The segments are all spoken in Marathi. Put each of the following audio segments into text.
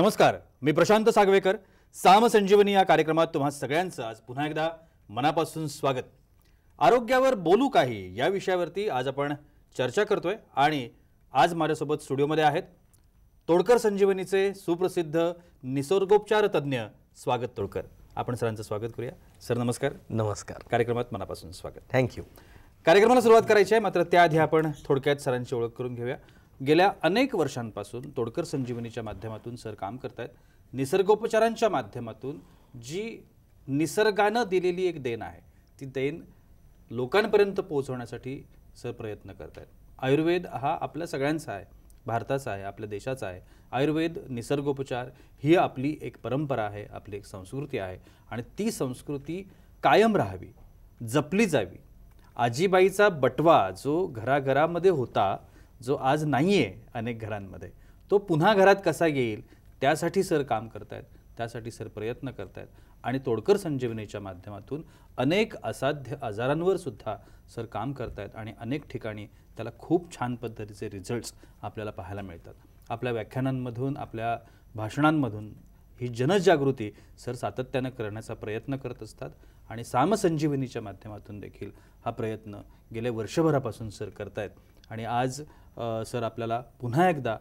नमस्कार मी प्रशांत सागवेकर साम संजीवनी या कार्यक्रमात तुम्हा सगळ्यांचं आज पुन्हा एकदा मनापासून स्वागत आरोग्यावर बोलू काही या विषयावरती आज आपण चर्चा करतोय आणि आज माझ्यासोबत स्टुडिओमध्ये आहेत तोडकर संजीवनीचे सुप्रसिद्ध निसर्गोपचार तज्ज्ञ स्वागत तोडकर आपण सरांचं स्वागत करूया सर नमस्कार नमस्कार कार्यक्रमात मनापासून स्वागत थँक्यू कार्यक्रमाला सुरुवात करायची आहे मात्र त्याआधी आपण थोडक्यात सरांची ओळख करून घेऊया गेल्या अनेक वर्षांपासून तोडकर संजीवनीच्या माध्यमातून सर काम करत आहेत निसर्गोपचारांच्या माध्यमातून जी निसर्गानं दिलेली एक देण आहे ती देण लोकांपर्यंत पोहोचवण्यासाठी सर प्रयत्न करत आहेत आयुर्वेद हा आपल्या सगळ्यांचा आहे भारताचा आहे आपल्या देशाचा आहे आयुर्वेद निसर्गोपचार ही आपली एक परंपरा आहे आपली एक संस्कृती आहे आणि ती संस्कृती कायम राहावी जपली जावी आजीबाईचा बटवा जो घराघरामध्ये होता जो आज नाही आहे अनेक घरांमध्ये तो पुन्हा घरात कसा येईल त्यासाठी सर काम आहेत त्यासाठी सर प्रयत्न आहेत आणि तोडकर संजीवनीच्या माध्यमातून अनेक असाध्य आजारांवर सुद्धा सर काम करतायत आणि अनेक ठिकाणी त्याला खूप छान पद्धतीचे रिझल्ट्स आपल्याला पाहायला मिळतात आपल्या व्याख्यानांमधून आपल्या भाषणांमधून ही जनजागृती सर सातत्यानं करण्याचा प्रयत्न करत असतात आणि सामसंजीवनीच्या माध्यमातून देखील हा प्रयत्न गेल्या वर्षभरापासून सर करतायत आणि आज सर आपल्याला पुन्हा एकदा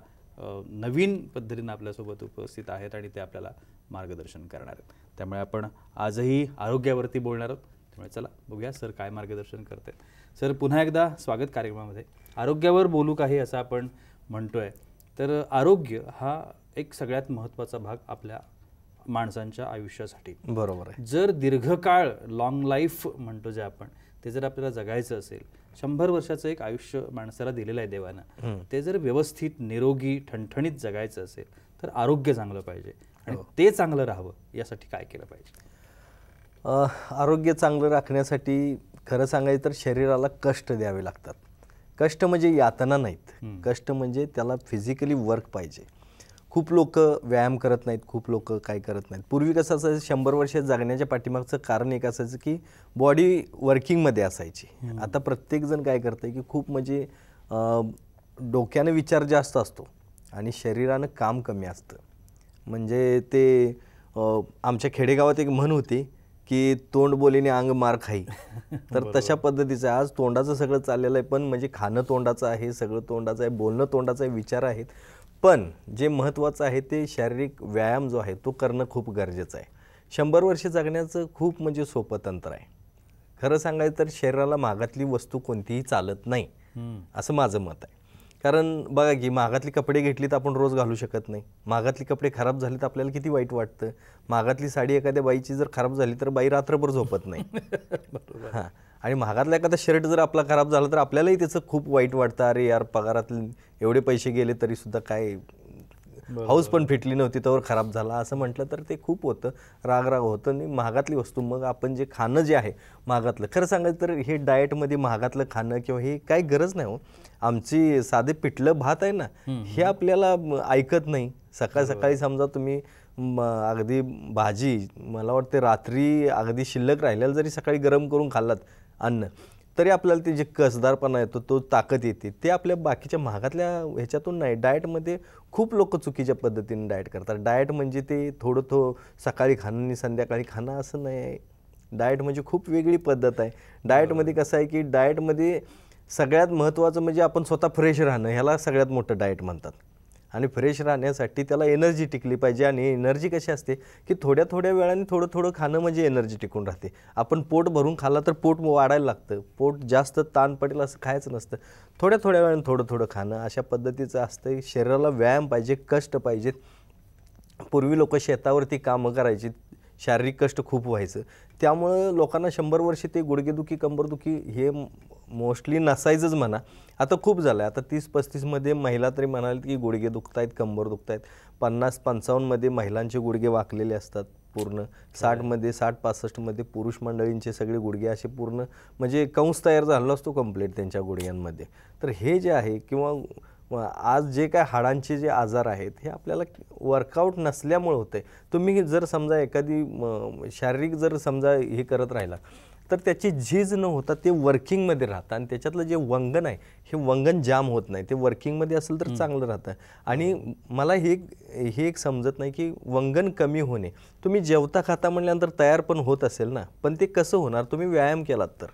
नवीन पद्धतीनं आपल्यासोबत उपस्थित आहेत आणि ते आपल्याला मार्गदर्शन करणार आहेत त्यामुळे आपण आजही आरोग्यावरती बोलणार आहोत त्यामुळे चला बघूया सर काय मार्गदर्शन करत आहेत सर पुन्हा एकदा स्वागत कार्यक्रमामध्ये आरोग्यावर बोलू काही असं आपण म्हणतो आहे तर आरोग्य हा एक सगळ्यात महत्त्वाचा भाग आपल्या माणसांच्या आयुष्यासाठी बरोबर आहे जर दीर्घकाळ लाँग लाईफ म्हणतो जे आपण ते जर आपल्याला जगायचं असेल शंभर वर्षाचं एक आयुष्य माणसाला दिलेलं आहे देवानं ते जर व्यवस्थित निरोगी ठणठणीत जगायचं असेल तर आरोग्य चांगलं पाहिजे आणि हो. ते चांगलं राहावं यासाठी काय केलं पाहिजे आरोग्य चांगलं राखण्यासाठी खरं सांगायचं तर शरीराला कष्ट द्यावे लागतात कष्ट म्हणजे यातना नाहीत कष्ट म्हणजे त्याला फिजिकली वर्क पाहिजे खूप लोक व्यायाम करत नाहीत खूप लोक काय करत नाहीत पूर्वी कसं असायचं शंभर वर्ष जगण्याच्या पाठीमागचं कारण एक असायचं की बॉडी वर्किंगमध्ये असायची आता प्रत्येकजण काय करतं आहे की खूप म्हणजे डोक्यानं विचार जास्त असतो आणि शरीरानं काम कमी असतं म्हणजे ते आमच्या खेडेगावात एक म्हण होती की तोंड बोलीने अंग मार खाई तर तशा पद्धतीचं आज तोंडाचं सगळं चाललेलं आहे पण म्हणजे खाणं तोंडाचं आहे सगळं तोंडाचं आहे बोलणं तोंडाचं आहे विचार आहेत पण जे महत्त्वाचं आहे ते शारीरिक व्यायाम जो आहे तो करणं खूप गरजेचं आहे शंभर वर्ष जगण्याचं खूप म्हणजे सोपं तंत्र आहे खरं सांगायचं तर शरीराला मागातली वस्तू कोणतीही चालत नाही असं माझं मत आहे कारण बघा की मागातली कपडे घेतली तर आपण रोज घालू शकत नाही मागातली कपडे खराब झाले तर आपल्याला किती वाईट वाटतं मागातली साडी एखाद्या बाईची जर खराब झाली तर बाई रात्रभर झोपत नाही हां आणि महागातला एखादा शर्ट जर आपला खराब झाला तर आपल्यालाही त्याचं खूप वाईट वाटतं अरे यार पगारात एवढे पैसे गेले तरी सुद्धा काय हाऊस पण फिटली नव्हती त्यावर खराब झाला असं म्हटलं तर ते खूप होतं राग राग होतं आणि महागातली वस्तू मग आपण जे खाणं जे आहे महागातलं खरं सांगायचं तर हे डाएटमध्ये महागातलं खाणं किंवा हे काय गरज नाही हो आमची साधे पिठलं भात आहे ना हे आपल्याला ऐकत नाही सकाळ सकाळी समजा तुम्ही अगदी भाजी मला वाटते रात्री अगदी शिल्लक राहिल्याला जरी सकाळी गरम करून खाल्लात अन्न तरी आपल्याला ते जे कसदारपणा येतो तो ताकद येते ते आपल्या बाकीच्या महागातल्या ह्याच्यातून नाही डाएटमध्ये खूप लोक चुकीच्या पद्धतीने डाएट करतात डाएट म्हणजे ते थोडं थो सकाळी खाणं आणि संध्याकाळी खाणं असं नाही आहे डाएट म्हणजे खूप वेगळी पद्धत आहे डाएटमध्ये कसं आहे की डाएटमध्ये सगळ्यात महत्त्वाचं म्हणजे आपण स्वतः फ्रेश राहणं ह्याला सगळ्यात मोठं डाएट म्हणतात आणि फ्रेश राहण्यासाठी त्याला एनर्जी टिकली पाहिजे आणि एनर्जी कशी असते की थोड्या थोड्या वेळाने थोडं थोडं खाणं म्हणजे एनर्जी टिकून राहते आपण पोट भरून खाल्ला तर पोट वाढायला लागतं पोट जास्त ताण पडेल असं खायचं नसतं थोड्या थोड्या वेळाने थोडं थोडं खाणं अशा पद्धतीचं असतं शरीराला व्यायाम पाहिजे कष्ट पाहिजेत पूर्वी लोक शेतावरती कामं करायची शारीरिक कष्ट खूप व्हायचं त्यामुळं लोकांना शंभर वर्षे ते गुडघेदुखी कंबरदुखी हे मोस्टली नसायचंच म्हणा आता खूप झालं आहे आता तीस पस्तीसमध्ये महिला तरी म्हणाल की गुडघे दुखत आहेत कंबर दुखत आहेत पन्नास पंचावन्नमध्ये महिलांचे गुडघे वाकलेले असतात पूर्ण साठमध्ये साठ पासष्टमध्ये पुरुष मंडळींचे सगळे गुडघे असे पूर्ण म्हणजे कंस तयार झालेला असतो कंप्लीट त्यांच्या गुडघ्यांमध्ये तर हे जे आहे किंवा आज जे काय हाडांचे जे आजार आहेत हे आपल्याला वर्कआउट नसल्यामुळे होते तुम्ही जर समजा एखादी शारीरिक जर समजा हे करत राहिला तर त्याची झीज न होता ते वर्किंगमध्ये राहतं आणि त्याच्यातलं जे वंगन आहे हे वंगन जाम होत नाही ते वर्किंगमध्ये असेल तर चांगलं राहतं आणि मला हे हे एक समजत नाही की वंगन कमी होणे तुम्ही जेवता खाता म्हटल्यानंतर तयार पण होत असेल ना पण ते कसं होणार तुम्ही व्यायाम केलात तर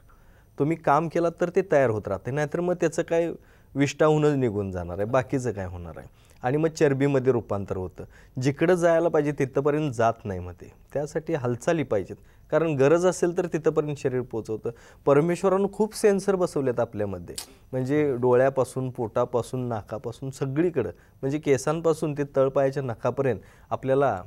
तुम्ही काम केलात तर ते तयार होत राहते नाहीतर मग त्याचं काय विष्टाहूनच निघून जाणार आहे बाकीचं काय होणार आहे आणि मग चरबीमध्ये रूपांतर होतं जिकडं जायला पाहिजे तिथंपर्यंत जात नाही मग ते त्यासाठी हालचाली पाहिजेत कारण गरज असेल तर तिथंपर्यंत शरीर पोचवतं परमेश्वरानं खूप सेन्सर बसवलेत आपल्यामध्ये म्हणजे डोळ्यापासून पोटापासून नाकापासून सगळीकडं म्हणजे केसांपासून ते तळपायाच्या नाकापर्यंत आपल्याला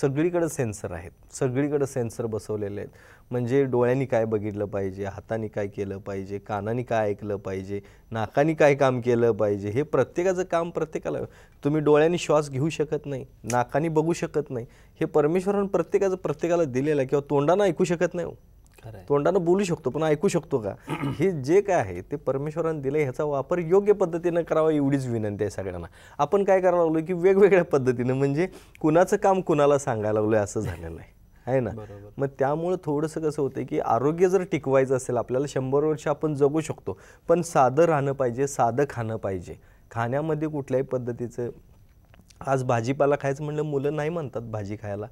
सगळीकडे सेन्सर आहेत सगळीकडे सेन्सर बसवलेले आहेत म्हणजे डोळ्यांनी काय बघितलं पाहिजे हाताने काय केलं पाहिजे कानाने काय ऐकलं पाहिजे नाकाने काय काम केलं पाहिजे हे प्रत्येकाचं काम प्रत्येकाला तुम्ही डोळ्यांनी श्वास घेऊ शकत नाही नाकाने बघू शकत नाही हे परमेश्वरानं प्रत्येकाचं प्रत्येकाला दिलेलं आहे किंवा तोंडानं ऐकू शकत नाही हो. तोंडानं बोलू शकतो पण ऐकू शकतो का हे जे काय आहे ते परमेश्वरानं दिलं ह्याचा वापर योग्य पद्धतीनं करावा एवढीच विनंती आहे सगळ्यांना आपण काय करायला लागलो की वेगवेगळ्या पद्धतीनं म्हणजे कुणाचं काम कुणाला सांगायला लागलो असं झालेलं आहे आहे ना मग त्यामुळं थोडंसं कसं होतं की आरोग्य जर टिकवायचं असेल आपल्याला शंभर वर्ष आपण जगू शकतो पण साधं राहणं पाहिजे साधं खाणं पाहिजे खाण्यामध्ये कुठल्याही पद्धतीचं आज भाजीपाला खायचं म्हणलं मुलं नाही म्हणतात भाजी खायला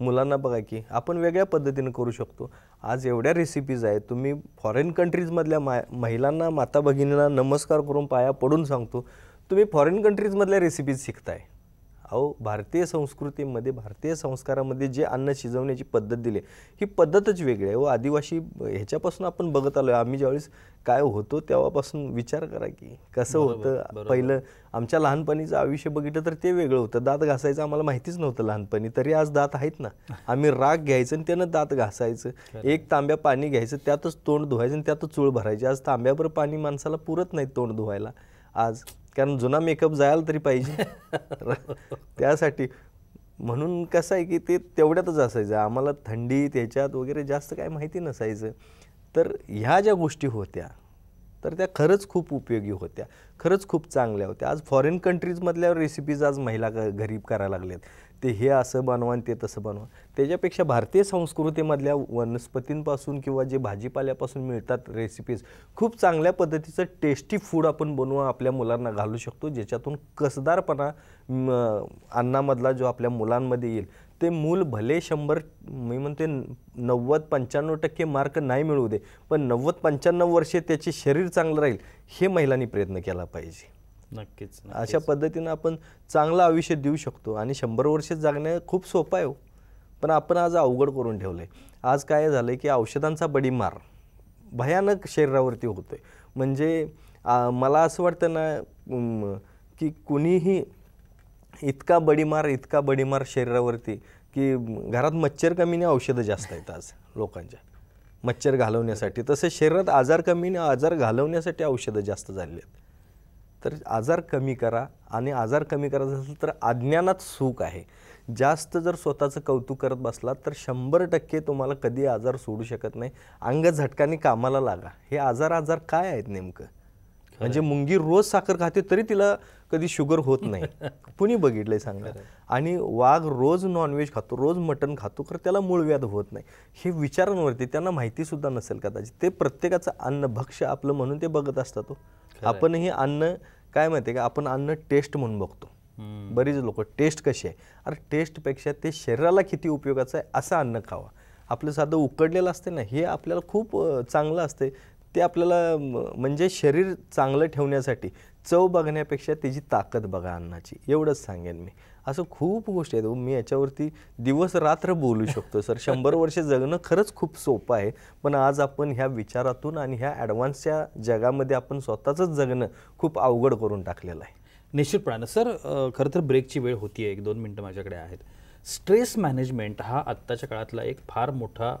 मुलांना बघा की आपण वेगळ्या पद्धतीने करू शकतो आज एवढ्या रेसिपीज आहेत तुम्ही फॉरेन कंट्रीजमधल्या मा महिलांना माता भगिनींना नमस्कार करून पाया पडून सांगतो तुम्ही फॉरेन कंट्रीजमधल्या रेसिपीज शिकताय अहो भारतीय संस्कृतीमध्ये भारतीय संस्कारामध्ये जे अन्न शिजवण्याची पद्धत दिली ही पद्धतच वेगळी आहे व आदिवासी ह्याच्यापासून आपण बघत आलो आम्ही ज्यावेळेस काय होतो तेव्हापासून विचार करा की कसं होतं पहिलं आमच्या लहानपणीचं आयुष्य बघितलं तर ते वेगळं होतं दात घासायचं आम्हाला माहितीच नव्हतं लहानपणी तरी आज दात आहेत ना आम्ही राग घ्यायचं आणि त्यानं दात घासायचं एक तांब्या पाणी घ्यायचं त्यातच तोंड धुवायचं आणि त्यातच चूळ भरायची आज तांब्याभर पाणी माणसाला पुरत नाही तोंड धुवायला आज कारण जुना मेकअप जायला तरी पाहिजे त्यासाठी म्हणून कसं आहे की ते तेवढ्यातच असायचं आम्हाला थंडी त्याच्यात वगैरे जास्त काय माहिती नसायचं तर ह्या ज्या गोष्टी होत्या तर त्या खरंच खूप उपयोगी होत्या खरंच खूप चांगल्या होत्या आज फॉरेन कंट्रीजमधल्या रेसिपीज आज महिला घरी करायला लागल्यात ते हे असं बनवा ते तसं बनवा त्याच्यापेक्षा भारतीय संस्कृतीमधल्या वनस्पतींपासून किंवा जे भाजीपाल्यापासून मिळतात रेसिपीज खूप चांगल्या पद्धतीचं टेस्टी फूड आपण बनवून आपल्या मुलांना घालू शकतो ज्याच्यातून कसदारपणा अन्नामधला जो आपल्या मुलांमध्ये येईल ते मूल भले शंभर मी म्हणते नव्वद पंच्याण्णव टक्के मार्क नाही मिळू दे पण नव्वद पंच्याण्णव वर्षे त्याचे शरीर चांगलं राहील हे महिलांनी प्रयत्न केला पाहिजे नक्कीच अशा पद्धतीनं आपण चांगलं आयुष्य देऊ शकतो आणि शंभर वर्षे जागणं खूप सोपं आहे हो. पण आपण आज अवघड करून ठेवलं आहे आज काय झालं आहे की औषधांचा बडीमार भयानक शरीरावरती होतो आहे म्हणजे मला असं वाटतं ना की कुणीही इतका बडीमार इतका बडीमार शरीरावरती की घरात मच्छर कमीने औषधं जास्त आहेत आज लोकांच्या मच्छर घालवण्यासाठी तसे शरीरात आजार कमीने आजार घालवण्यासाठी औषधं जास्त झालेली आहेत तर आजार कमी करा आणि आजार कमी करायचा असेल तर अज्ञानात सुख आहे जास्त जर स्वतःचं कौतुक करत बसला तर शंभर टक्के तुम्हाला कधी आजार सोडू शकत नाही अंग झटकाने कामाला लागा हे आजार आजार काय आहेत नेमकं म्हणजे मुंगी रोज साखर खाते तरी तिला कधी शुगर होत नाही कुणी बघितलंय सांगा आणि वाघ रोज नॉनव्हेज खातो रोज मटण खातो तर त्याला मूळ व्याध होत नाही हे विचारांवरती त्यांना माहितीसुद्धा नसेल कदाचित ते प्रत्येकाचं अन्न भक्ष आपलं म्हणून ते बघत असतात हो. आपण हे अन्न काय माहिती का आपण अन्न टेस्ट म्हणून बघतो बरीच लोक टेस्ट कशी आहे अरे टेस्टपेक्षा ते शरीराला किती उपयोगाचं आहे असं अन्न खावा आपलं साधं उकडलेलं असते ना हे आपल्याला खूप चांगलं असते ते आपल्याला म्हणजे शरीर चांगलं ठेवण्यासाठी चव बघण्यापेक्षा त्याची ताकद बघा अन्नाची एवढंच सांगेन मी असं खूप गोष्टी आहेत हो. मी याच्यावरती दिवस रात्र बोलू शकतो सर शंभर वर्ष जगणं खरंच खूप सोपं आहे पण आज आपण ह्या विचारातून आणि ह्या ॲडव्हान्सच्या जगामध्ये आपण स्वतःचंच जगणं खूप अवघड करून टाकलेलं आहे निश्चितपणानं सर खरं तर ब्रेकची वेळ होती आहे एक दोन मिनटं माझ्याकडे आहेत स्ट्रेस मॅनेजमेंट हा आत्ताच्या काळातला एक फार मोठा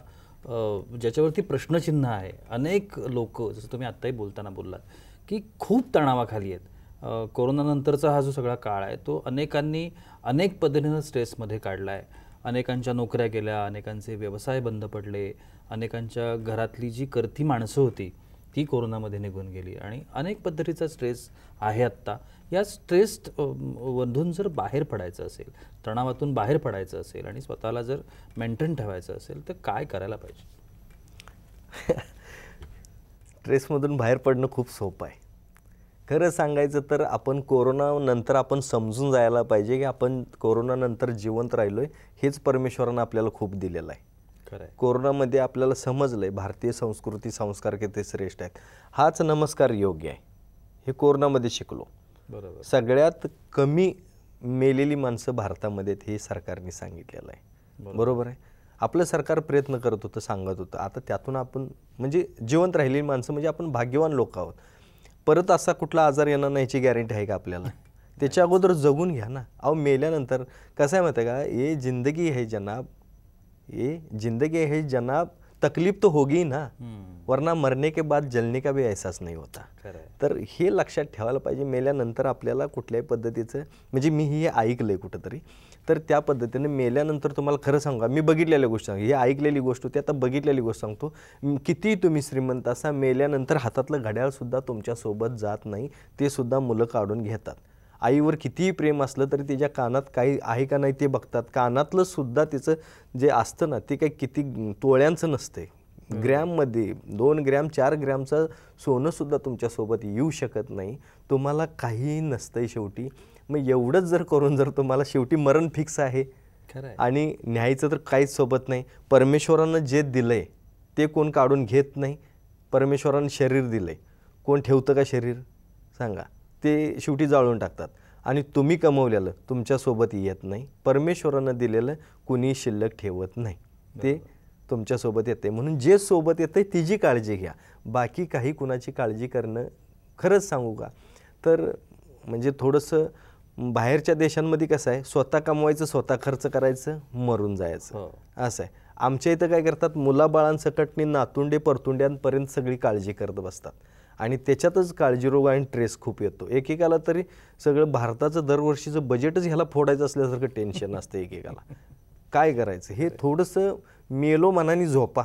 ज्याच्यावरती प्रश्नचिन्ह आहे अनेक लोक जसं तुम्ही आत्ताही बोलताना बोललात की खूप तणावाखाली आहेत कोरोनानंतरचा हा जो सगळा काळ आहे तो अनेकांनी अनेक पद्धतीनं स्ट्रेसमध्ये काढला आहे अनेकांच्या नोकऱ्या गेल्या अनेकांचे व्यवसाय बंद पडले अनेकांच्या घरातली जी करती माणसं होती ती कोरोनामध्ये निघून गेली आणि अनेक पद्धतीचा स्ट्रेस आहे आत्ता या स्ट्रेस वधून जर बाहेर पडायचं असेल तणावातून बाहेर पडायचं असेल आणि स्वतःला जर मेंटेन ठेवायचं असेल तर काय करायला पाहिजे स्ट्रेसमधून बाहेर पडणं खूप सोपं आहे खरं सांगायचं तर आपण कोरोनानंतर आपण समजून जायला पाहिजे की आपण कोरोनानंतर जिवंत राहिलो आहे हेच परमेश्वरानं आपल्याला खूप दिलेलं आहे खरं कोरोनामध्ये आपल्याला समजलं आहे भारतीय संस्कृती संस्कार किती श्रेष्ठ आहेत हाच नमस्कार योग्य आहे हे कोरोनामध्ये शिकलो बरोबर सगळ्यात कमी मेलेली माणसं भारतामध्ये हे सरकारने सांगितलेलं आहे बरोबर आहे आपलं सरकार प्रयत्न करत होतं सांगत होतं आता त्यातून आपण म्हणजे जिवंत राहिलेली माणसं म्हणजे आपण भाग्यवान लोक आहोत परत असा कुठला आजार येणार नाहीची गॅरंटी आहे का आपल्याला त्याच्या अगोदर जगून घ्या ना अहो मेल्यानंतर कसं आहे माहिती का ये जिंदगी आहे जनाब ये जिंदगी आहे जनाब तकलीफ तो होगी ना वरना मरने के बाद जलने का भी एहसास नाही होता तर हे लक्षात ठेवायला पाहिजे मेल्यानंतर आपल्याला कुठल्याही पद्धतीचं म्हणजे मी हे ऐकलंय कुठंतरी तर त्या पद्धतीने मेल्यानंतर तुम्हाला खरं सांगा मी बघितलेल्या गोष्टी सांगा ही ऐकलेली गोष्ट होती आता बघितलेली गोष्ट सांगतो कितीही तुम्ही श्रीमंत असा मेल्यानंतर हातातलं घड्याळसुद्धा तुमच्यासोबत जात नाही ते सुद्धा मुलं काढून घेतात आईवर कितीही प्रेम असलं तरी तिच्या कानात काही आहे का नाही ते बघतात कानातलंसुद्धा सुद्धा तिचं जे असतं ना ते काही किती तोळ्यांचं नसते ग्रॅममध्ये दोन ग्रॅम चार ग्रॅमचं सोनंसुद्धा तुमच्यासोबत येऊ शकत नाही तुम्हाला काहीही नसतंय शेवटी मग एवढंच जर करून जर तुम्हाला शेवटी मरण फिक्स आहे आणि न्यायचं तर काहीच सोबत नाही परमेश्वरानं जे दिलं आहे ते कोण काढून घेत नाही परमेश्वरानं शरीर दिलं आहे कोण ठेवतं का शरीर सांगा ते शेवटी जाळून टाकतात आणि तुम्ही कमवलेलं तुमच्यासोबत येत नाही परमेश्वरानं दिलेलं कुणी शिल्लक ठेवत नाही ते तुमच्यासोबत येते म्हणून जे सोबत येतं आहे तिची काळजी घ्या बाकी काही कुणाची काळजी करणं खरंच सांगू का तर म्हणजे थोडंसं बाहेरच्या देशांमध्ये कसं आहे स्वतः कमवायचं स्वतः खर्च करायचं मरून जायचं हो. असं आहे आमच्या इथं काय करतात मुलाबाळांसकटनी नातुंडे परतुंड्यांपर्यंत सगळी काळजी करत बसतात आणि त्याच्यातच काळजी रोग आणि ट्रेस खूप येतो एकेकाला तरी सगळं भारताचं दरवर्षीचं बजेटच ह्याला फोडायचं असल्यासारखं टेन्शन असतं एकेकाला काय करायचं हे थोडंसं मेलो मनाने झोपा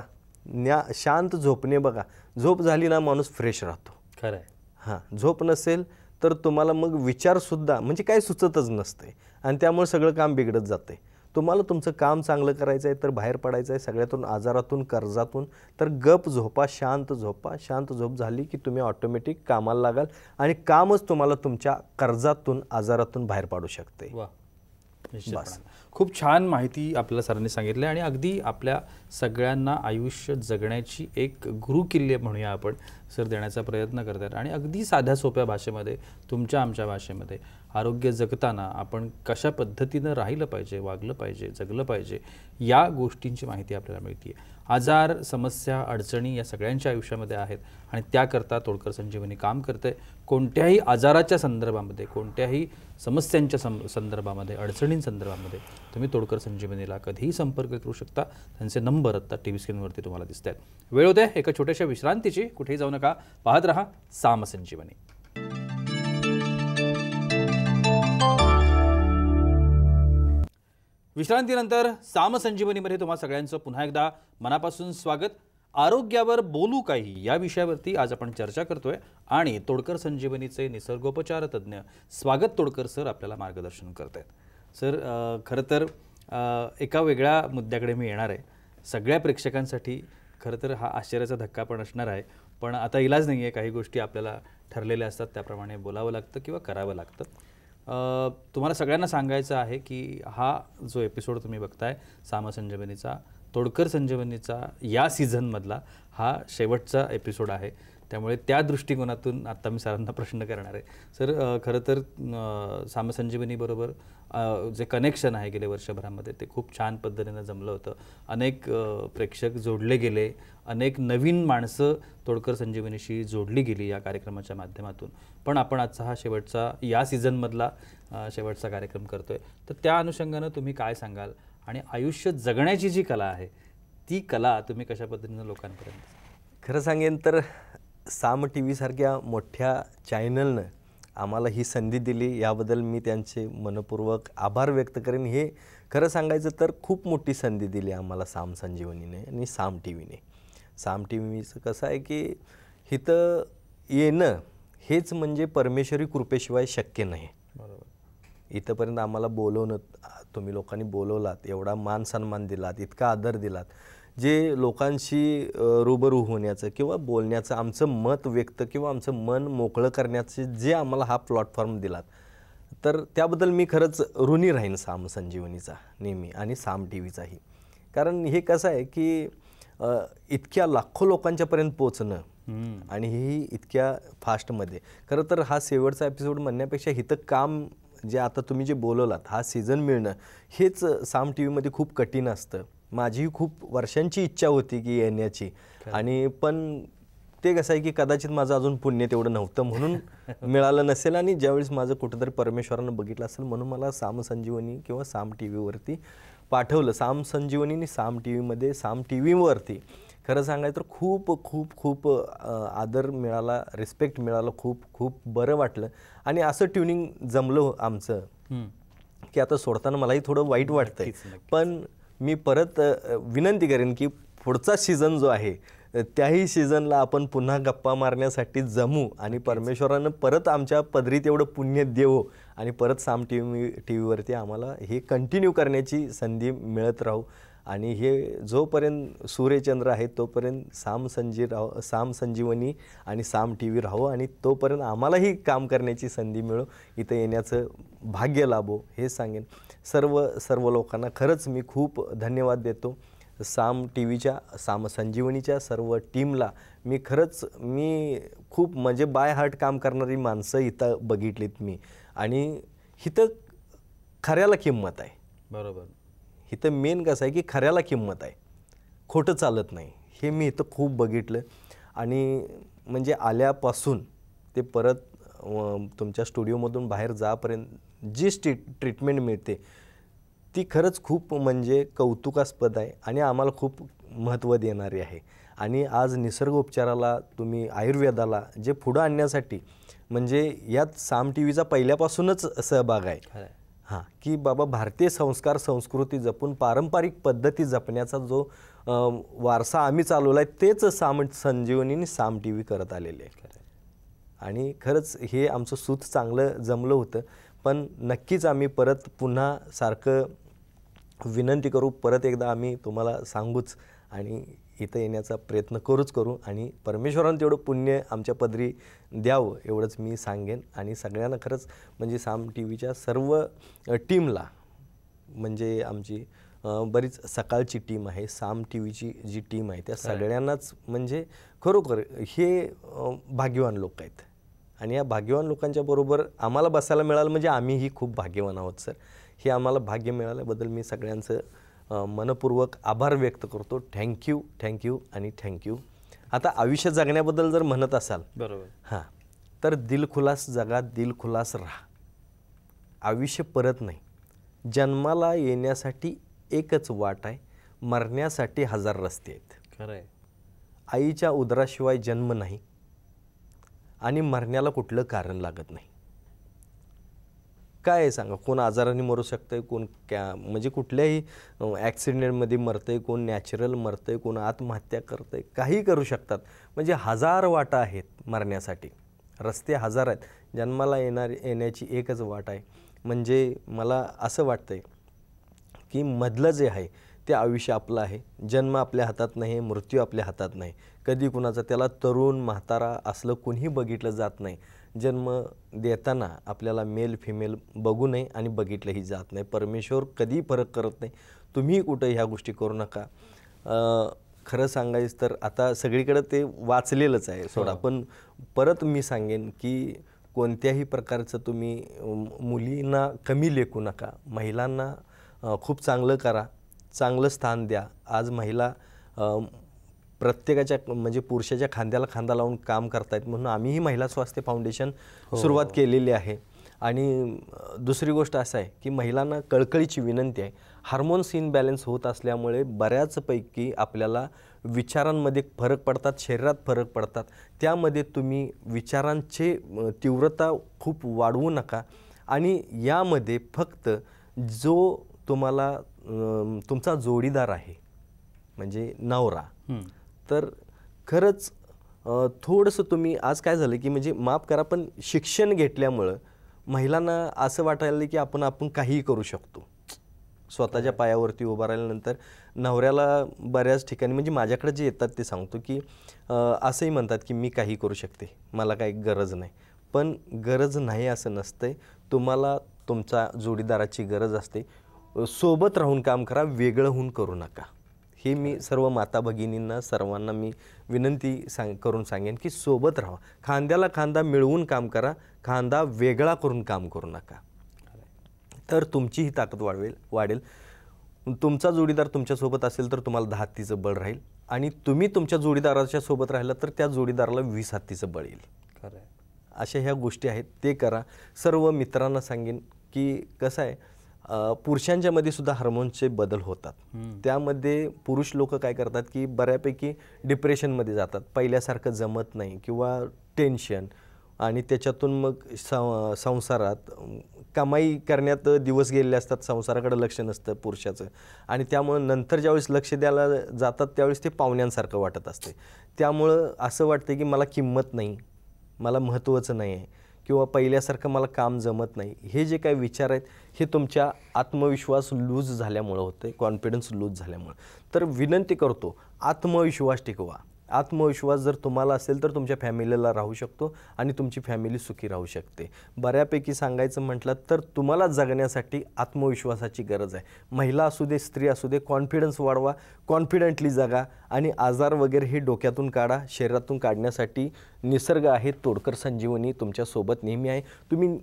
न्या शांत झोपणे बघा झोप झाली ना माणूस फ्रेश राहतो खरं आहे हां झोप नसेल तर तुम्हाला मग विचारसुद्धा म्हणजे काय सुचतच नसते आणि त्यामुळे सगळं काम बिघडत जाते तुम्हाला तुमचं काम चांगलं करायचं आहे तर बाहेर पडायचं आहे सगळ्यातून आजारातून कर्जातून तर गप झोपा शांत झोपा शांत झोप झाली की तुम्ही ऑटोमॅटिक कामाला लागाल आणि कामच तुम्हाला तुमच्या कर्जातून आजारातून बाहेर पाडू शकते बस खूप छान माहिती आपल्या सरांनी सांगितली आणि अगदी आपल्या सगळ्यांना आयुष्य जगण्याची एक गुरुकिल्ले म्हणूया आपण सर देण्याचा प्रयत्न करतात आणि अगदी साध्या सोप्या भाषेमध्ये तुमच्या आमच्या भाषेमध्ये आरोग्य जगताना आपण कशा पद्धतीनं राहिलं पाहिजे वागलं पाहिजे जगलं पाहिजे या गोष्टींची माहिती आपल्याला मिळते आजार समस्या अडचणी या सगळ्यांच्या आयुष्यामध्ये आहेत आणि त्याकरता तोडकर संजीवनी काम करते कोणत्याही आजाराच्या संदर्भामध्ये कोणत्याही समस्यांच्या सं संदर्भामध्ये अडचणींसंदर्भामध्ये तुम्ही तोडकर संजीवनीला कधीही संपर्क करू शकता त्यांचे नंबर आत्ता टी व्ही स्क्रीनवरती तुम्हाला दिसत आहेत वेळ एका छोट्याशा विश्रांतीची कुठेही जाऊ नका पाहत रहा साम संजीवनी विश्रांतीनंतर सामसंजीवनीमध्ये तुम्हा सगळ्यांचं पुन्हा एकदा मनापासून स्वागत आरोग्यावर बोलू काही या विषयावरती आज आपण चर्चा करतोय आणि तोडकर संजीवनीचे निसर्गोपचार तज्ज्ञ स्वागत तोडकर सर आपल्याला मार्गदर्शन करत आहेत सर खरं तर एका वेगळ्या मुद्द्याकडे मी येणार आहे सगळ्या प्रेक्षकांसाठी खरं तर हा आश्चर्याचा धक्का पण असणार आहे पण आता इलाज नाही आहे काही गोष्टी आपल्याला ठरलेल्या असतात त्याप्रमाणे बोलावं लागतं किंवा करावं लागतं तुम्हाला सगळ्यांना सांगायचं आहे की हा जो एपिसोड तुम्ही बघताय सामा संजीवनीचा तोडकर संजीवनीचा या सीझनमधला हा शेवटचा एपिसोड आहे त्यामुळे त्या दृष्टिकोनातून आत्ता मी सरांना प्रश्न करणार आहे सर खरं तर सामसंजीवनीबरोबर जे कनेक्शन आहे गेल्या वर्षभरामध्ये ते खूप छान पद्धतीनं जमलं होतं अनेक प्रेक्षक जोडले गेले अनेक नवीन माणसं तोडकर संजीवनीशी जोडली गेली या कार्यक्रमाच्या माध्यमातून पण आपण आजचा हा शेवटचा या सीझनमधला शेवटचा कार्यक्रम करतो आहे तर त्या अनुषंगानं तुम्ही काय सांगाल आणि आयुष्य जगण्याची जी कला आहे ती कला तुम्ही कशा पद्धतीनं लोकांपर्यंत खरं सांगेन तर साम टी व्हीसारख्या मोठ्या चॅनलनं आम्हाला ही संधी दिली याबद्दल मी त्यांचे मनपूर्वक आभार व्यक्त करेन हे खरं सांगायचं तर खूप मोठी संधी दिली आम्हाला साम संजीवनीने आणि साम टी व्हीने साम टी व्हीचं कसं आहे की हिथं येणं हेच म्हणजे परमेश्वरी कृपेशिवाय शक्य नाही बरोबर इथंपर्यंत आम्हाला बोलवणं तुम्ही लोकांनी बोलवलात एवढा मान सन्मान दिलात इतका आदर दिलात जे लोकांशी रूबरू होण्याचं किंवा बोलण्याचं आमचं मत व्यक्त किंवा आमचं मन मोकळं करण्याचं जे आम्हाला हा प्लॅटफॉर्म दिलात तर त्याबद्दल मी खरंच ऋणी राहीन साम संजीवनीचा नेहमी आणि साम टी व्हीचाही कारण हे कसं आहे की इतक्या लाखो लोकांच्यापर्यंत पोचणं आणि ही इतक्या फास्टमध्ये खरं तर हा शेवटचा एपिसोड म्हणण्यापेक्षा हिथं काम जे आता तुम्ही जे बोलवलात हा सीझन मिळणं हेच साम टी व्हीमध्ये खूप कठीण असतं माझी खूप वर्षांची इच्छा होती की येण्याची आणि पण ते कसं आहे की कदाचित माझं अजून पुण्य तेवढं नव्हतं म्हणून मिळालं नसेल आणि ज्यावेळेस माझं कुठंतरी परमेश्वरानं बघितलं असेल म्हणून मला साम संजीवनी किंवा साम टी व्हीवरती पाठवलं साम आणि साम टी व्हीमध्ये साम टी व्हीवरती खरं सांगायचं तर खूप खूप खूप आदर मिळाला रिस्पेक्ट मिळाला खूप खूप बरं वाटलं आणि असं ट्युनिंग जमलं आमचं की आता सोडताना मलाही थोडं वाईट वाटतंय पण मी परत विनंती करेन की पुढचा सीझन जो आहे त्याही सीझनला आपण पुन्हा गप्पा मारण्यासाठी जमू आणि परमेश्वरानं परत आमच्या पदरीत एवढं पुण्य देवो आणि परत साम टी व्ही टी व्हीवरती आम्हाला हे कंटिन्यू करण्याची संधी मिळत राहू आणि हे जोपर्यंत सूर्यचंद्र आहे तोपर्यंत साम संजी राह साम संजीवनी आणि साम टी व्ही राहो आणि तोपर्यंत आम्हालाही काम करण्याची संधी मिळो इथं येण्याचं भाग्य लाभो हे सांगेन सर्व सर्व लोकांना खरंच मी खूप धन्यवाद देतो साम टी व्हीच्या साम संजीवनीच्या सर्व टीमला मी खरंच मी खूप म्हणजे बाय हार्ट काम करणारी माणसं इथं बघितलीत मी आणि इथं खऱ्याला किंमत आहे बरोबर इथं मेन कसं आहे की खऱ्याला किंमत आहे खोटं चालत नाही हे मी इथं खूप बघितलं आणि म्हणजे आल्यापासून ते परत तुमच्या स्टुडिओमधून बाहेर जापर्यंत जी स्टी ट्रीटमेंट मिळते ती खरंच खूप म्हणजे कौतुकास्पद आहे आणि आम्हाला खूप महत्त्व देणारी आहे आणि आज निसर्ग उपचाराला तुम्ही आयुर्वेदाला जे पुढं आणण्यासाठी म्हणजे यात साम टी व्हीचा पहिल्यापासूनच सहभाग आहे हां की बाबा भारतीय संस्कार संस्कृती जपून पारंपरिक पद्धती जपण्याचा जो वारसा आम्ही चालवला आहे तेच साम संजीवनीने साम टी व्ही करत आलेले आहे आणि खरंच हे आमचं सूत चांगलं जमलं होतं पण नक्कीच आम्ही परत पुन्हा सारखं विनंती करू परत एकदा आम्ही तुम्हाला सांगूच आणि इथं येण्याचा प्रयत्न करूच करू आणि परमेश्वरांनी तेवढं पुण्य आमच्या पदरी द्यावं एवढंच मी सांगेन आणि सगळ्यांना खरंच म्हणजे साम टी व्हीच्या सर्व टीमला म्हणजे आमची बरीच सकाळची टीम आहे साम टी व्हीची जी टीम आहे त्या सगळ्यांनाच म्हणजे खरोखर हे भाग्यवान लोक आहेत आणि या भाग्यवान लोकांच्या बरोबर आम्हाला बसायला मिळालं म्हणजे आम्हीही खूप भाग्यवान आहोत सर हे आम्हाला भाग्य मिळाल्याबद्दल मी सगळ्यांचं मनपूर्वक आभार व्यक्त करतो थँक्यू थँक्यू आणि थँक्यू आता आयुष्य जगण्याबद्दल जर म्हणत असाल बरोबर हां तर दिलखुलास जगा दिलखुलास राहा आयुष्य परत नाही जन्माला येण्यासाठी एकच वाट आहे मरण्यासाठी हजार रस्ते आहेत खरं आहे आईच्या उदराशिवाय जन्म नाही आणि मरण्याला कुठलं कारण लागत नाही काय सांगा कोण आजाराने मरू शकतं आहे कोण क्या म्हणजे कुठल्याही ॲक्सिडेंटमध्ये मरतं आहे कोण नॅचरल मरतं आहे कोण आत्महत्या करतं आहे काही करू शकतात म्हणजे हजार वाटा आहेत मरण्यासाठी रस्ते हजार आहेत जन्माला येणार येण्याची एकच वाट आहे म्हणजे मला असं वाटतं आहे की मधलं जे आहे ते आयुष्य आपलं आहे जन्म आपल्या हातात नाही मृत्यू आपल्या हातात नाही कधी कुणाचा त्याला तरुण म्हातारा असलं कोणीही बघितलं जात नाही जन्म देताना आपल्याला मेल फिमेल बघू नये आणि बघितलंही जात नाही परमेश्वर कधी फरक करत नाही तुम्ही कुठं ह्या गोष्टी करू नका खरं सांगायचं तर आता सगळीकडे ते वाचलेलंच आहे सोडा हो. पण परत मी सांगेन की कोणत्याही प्रकारचं तुम्ही मुलींना कमी लेखू नका महिलांना खूप चांगलं करा चांगलं स्थान द्या आज महिला प्रत्येकाच्या म्हणजे पुरुषाच्या खांद्याला खांदा लावून काम करतायत म्हणून आम्हीही महिला स्वास्थ्य फाउंडेशन हो. सुरुवात केलेली आहे आणि दुसरी गोष्ट असं आहे की महिलांना कळकळीची विनंती आहे हार्मोन्स इनबॅलेन्स होत असल्यामुळे बऱ्याचपैकी आपल्याला विचारांमध्ये फरक पडतात शरीरात फरक पडतात त्यामध्ये तुम्ही विचारांचे तीव्रता खूप वाढवू नका आणि यामध्ये फक्त जो तुम्हाला तुमचा जोडीदार आहे म्हणजे नवरा तर खरंच थोडंसं तुम्ही आज काय झालं की म्हणजे माफ करा पण शिक्षण घेतल्यामुळं महिलांना असं वाटायला की आपण आपण काहीही करू शकतो स्वतःच्या पायावरती उभा राहिल्यानंतर नवऱ्याला बऱ्याच ठिकाणी म्हणजे माझ्याकडे जे येतात ते सांगतो की असंही म्हणतात की मी काही करू शकते मला काही गरज नाही पण गरज नाही असं नसतंय तुम्हाला तुमचा जोडीदाराची गरज असते सोबत राहून काम करा वेगळं होऊन करू नका हे मी सर्व माता भगिनींना सर्वांना मी विनंती सांग करून सांगेन की सोबत राहा खांद्याला खांदा मिळवून काम करा खांदा वेगळा करून काम करू नका तर तुमची ही ताकद वाढवेल वाढेल तुमचा जोडीदार तुमच्यासोबत असेल तर तुम्हाला दहा हत्तीचं बळ राहील आणि तुम्ही तुमच्या जोडीदाराच्या सोबत राहिला तर त्या जोडीदाराला वीस हत्तीचं बळ येईल खरं अशा ह्या गोष्टी आहेत ते करा सर्व मित्रांना सांगेन की कसं आहे पुरुषांच्या मध्ये सुद्धा हार्मोन्सचे बदल होतात त्यामध्ये पुरुष लोक काय करतात की बऱ्यापैकी डिप्रेशनमध्ये जातात पहिल्यासारखं जमत नाही किंवा टेन्शन आणि त्याच्यातून मग संसारात कमाई करण्यात दिवस गेलेले असतात संसाराकडे लक्ष नसतं पुरुषाचं आणि त्यामुळं नंतर ज्यावेळेस लक्ष द्यायला जातात त्यावेळेस ते पाहुण्यांसारखं वाटत असते त्यामुळं असं वाटतं की मला किंमत नाही मला महत्त्वाचं नाही आहे किंवा पहिल्यासारखं मला काम जमत नाही हे जे काही विचार आहेत हे तुमच्या आत्मविश्वास लूज झाल्यामुळं होते कॉन्फिडन्स लूज झाल्यामुळं तर विनंती करतो आत्मविश्वास टिकवा आत्मविश्वास जर तुम्हाला असेल तर तुमच्या फॅमिलीला राहू शकतो आणि तुमची फॅमिली सुखी राहू शकते बऱ्यापैकी सांगायचं म्हटलं तर तुम्हाला जगण्यासाठी आत्मविश्वासाची गरज आहे महिला असू दे स्त्री असू दे कॉन्फिडन्स वाढवा कॉन्फिडंटली जगा आणि आजार वगैरे हे डोक्यातून काढा शरीरातून काढण्यासाठी निसर्ग आहे तोडकर संजीवनी तुमच्यासोबत नेहमी आहे तुम्ही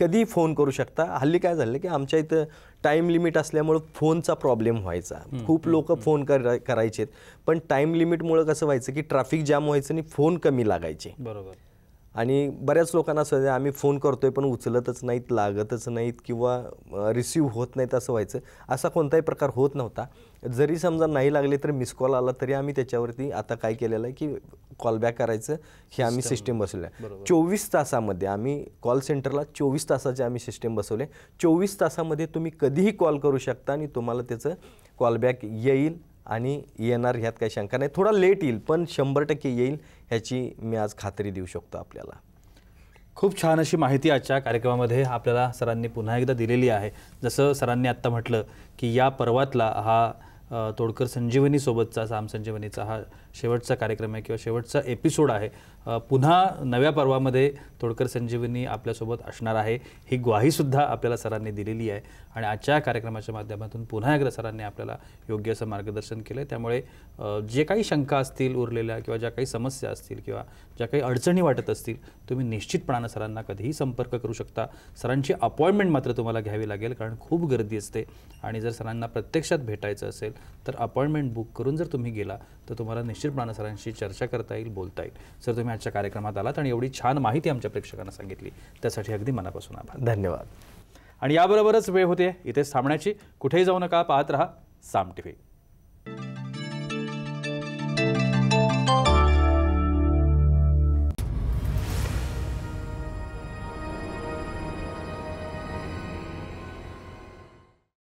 कधीही फोन करू शकता हल्ली काय झालं की आमच्या इथं टाइम लिमिट असल्यामुळं फोनचा प्रॉब्लेम व्हायचा खूप लोक फोन करायचेत पण टाईम लिमिटमुळं कसं व्हायचं की ट्रॅफिक जाम व्हायचं आणि फोन कमी लागायचे बरोबर आणि बऱ्याच लोकांना असं आम्ही फोन करतो आहे पण उचलतच नाहीत लागतच नाहीत किंवा रिसीव होत नाहीत असं व्हायचं असा कोणताही प्रकार होत नव्हता जरी समजा नाही लागले तर मिस कॉल आला तरी आम्ही त्याच्यावरती आता काय केलेलं आहे की कॉल बॅक करायचं हे आम्ही सिस्टीम बसवलं आहे चोवीस तासामध्ये आम्ही कॉल सेंटरला चोवीस तासाचे आम्ही सिस्टीम बसवले चोवीस तासामध्ये तुम्ही कधीही कॉल करू शकता आणि तुम्हाला त्याचं कॉलबॅक येईल आणि येणार ह्यात काही शंका नाही थोडा लेट येईल पण शंभर टक्के येईल ह्याची मी आज खात्री देऊ शकतो आपल्याला खूप छान अशी माहिती आजच्या कार्यक्रमामध्ये आपल्याला सरांनी पुन्हा एकदा दिलेली आहे जसं सरांनी आत्ता म्हटलं की या पर्वातला हा तोडकर संजीवनीसोबतचा साम संजीवनीचा हा शेवटचा कार्यक्रम आहे किंवा शेवटचा एपिसोड आहे पुन्हा नव्या पर्वामध्ये तोडकर संजीवनी आपल्यासोबत असणार आहे ही ग्वाहीसुद्धा आपल्याला सरांनी दिलेली आहे आणि आजच्या कार्यक्रमाच्या माध्यमातून पुन्हा एकदा सरांनी आपल्याला योग्य असं मार्गदर्शन केलं आहे त्यामुळे जे काही शंका असतील उरलेल्या किंवा ज्या काही समस्या असतील किंवा ज्या काही अडचणी वाटत असतील तुम्ही निश्चितपणानं सरांना कधीही संपर्क करू शकता सरांची अपॉइंटमेंट मात्र तुम्हाला घ्यावी लागेल कारण खूप गर्दी असते आणि जर सरांना प्रत्यक्षात भेटायचं असेल तर अपॉइंटमेंट बुक करून जर तुम्ही गेला तर तुम्हाला निश्चित निश्चितपणानं सरांशी चर्चा करता येईल बोलता येईल सर तुम्ही आजच्या कार्यक्रमात आलात आणि एवढी छान माहिती आमच्या प्रेक्षकांना सांगितली त्यासाठी अगदी मनापासून आभार धन्यवाद आणि याबरोबरच वेळ होते इथेच थांबण्याची कुठेही जाऊ नका पाहत राहा साम टी